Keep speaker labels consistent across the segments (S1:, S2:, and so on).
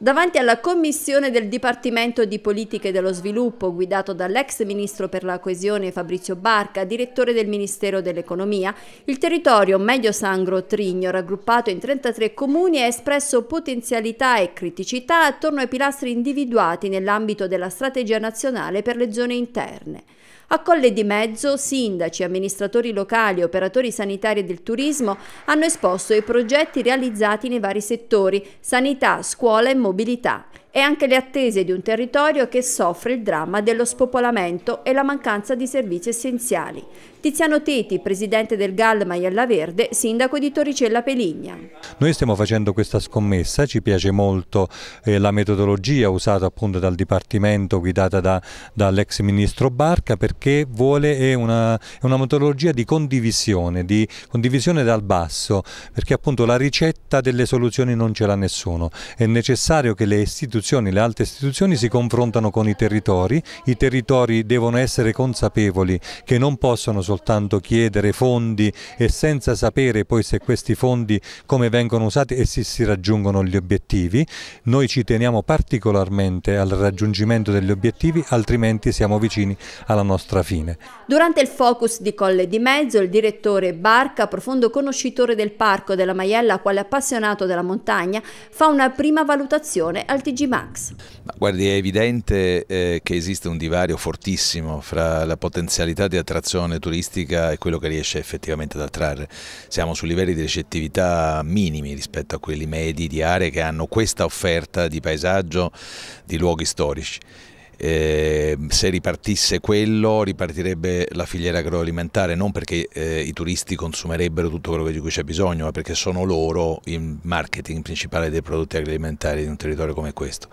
S1: Davanti alla commissione del Dipartimento di Politiche dello Sviluppo, guidato dall'ex ministro per la coesione Fabrizio Barca, direttore del Ministero dell'Economia, il territorio medio sangro Trigno, raggruppato in 33 comuni, ha espresso potenzialità e criticità attorno ai pilastri individuati nell'ambito della strategia nazionale per le zone interne. A Colle di Mezzo, sindaci, amministratori locali, operatori sanitari e del turismo hanno esposto i progetti realizzati nei vari settori, sanità, scuola e mondo mobilità e anche le attese di un territorio che soffre il dramma dello spopolamento e la mancanza di servizi essenziali. Tiziano Teti, presidente del GAL Maiella Verde, sindaco di Torricella Peligna.
S2: Noi stiamo facendo questa scommessa, ci piace molto eh, la metodologia usata appunto dal Dipartimento guidata da, dall'ex ministro Barca perché vuole è una, è una, metodologia di condivisione, di condivisione dal basso, perché appunto la ricetta delle soluzioni non ce l'ha nessuno. È necessario che le istituzioni istituzioni, le alte istituzioni si confrontano con i territori, i territori devono essere consapevoli che non possono soltanto chiedere fondi e senza sapere poi se questi fondi come vengono usati e se si raggiungono gli obiettivi. Noi ci teniamo particolarmente al raggiungimento degli obiettivi, altrimenti siamo vicini alla nostra fine.
S1: Durante il focus di Colle di Mezzo, il direttore Barca, profondo conoscitore del parco della Maiella, quale appassionato della montagna, fa una prima valutazione al TG Max.
S3: Ma guardi, è evidente eh, che esiste un divario fortissimo fra la potenzialità di attrazione turistica e quello che riesce effettivamente ad attrarre. Siamo su livelli di recettività minimi rispetto a quelli medi di aree che hanno questa offerta di paesaggio, di luoghi storici. Eh, Ehm, se ripartisse quello ripartirebbe la filiera agroalimentare, non perché eh, i turisti consumerebbero tutto quello di cui c'è bisogno, ma perché sono loro il marketing principale dei prodotti agroalimentari in un territorio come questo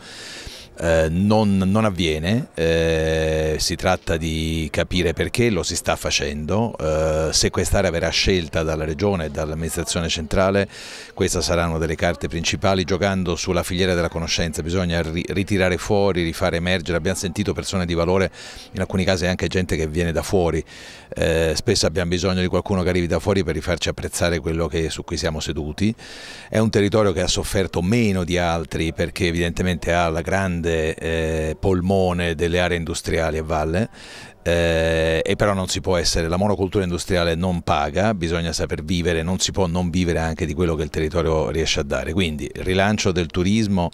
S3: eh, non, non, avviene, eh, si tratta di capire perché lo si sta facendo, eh, se quest'area verrà scelta dalla Regione e dall'amministrazione centrale, questa sarà una delle carte principali, giocando sulla filiera della conoscenza, bisogna ri ritirare fuori, rifare emergere, abbiamo sentito persone di valore, in alcuni casi anche gente che viene da fuori, eh, spesso abbiamo bisogno di qualcuno che arrivi da fuori per rifarci apprezzare quello che, su cui siamo seduti, è un territorio che ha sofferto meno di altri perché evidentemente ha la grande grande eh, polmone delle aree industriali a valle eh, e però non si può essere, la monocultura industriale non paga, bisogna saper vivere, non si può non vivere anche di quello che il territorio riesce a dare, quindi rilancio del turismo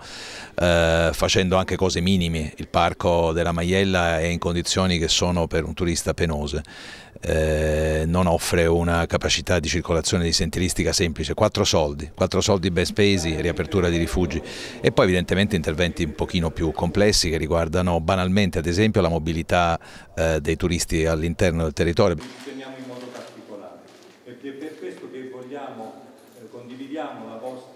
S3: eh, facendo anche cose minime, il parco della Maiella è in condizioni che sono per un turista penose, eh, non offre una capacità di circolazione di sentieristica semplice, quattro soldi, quattro soldi ben spesi, riapertura di rifugi e poi evidentemente interventi un pochino più complessi che riguardano banalmente ad esempio la mobilità eh, dei turisti all'interno del territorio. Ci
S2: teniamo in modo particolare e per questo che vogliamo, eh, condividiamo la vostra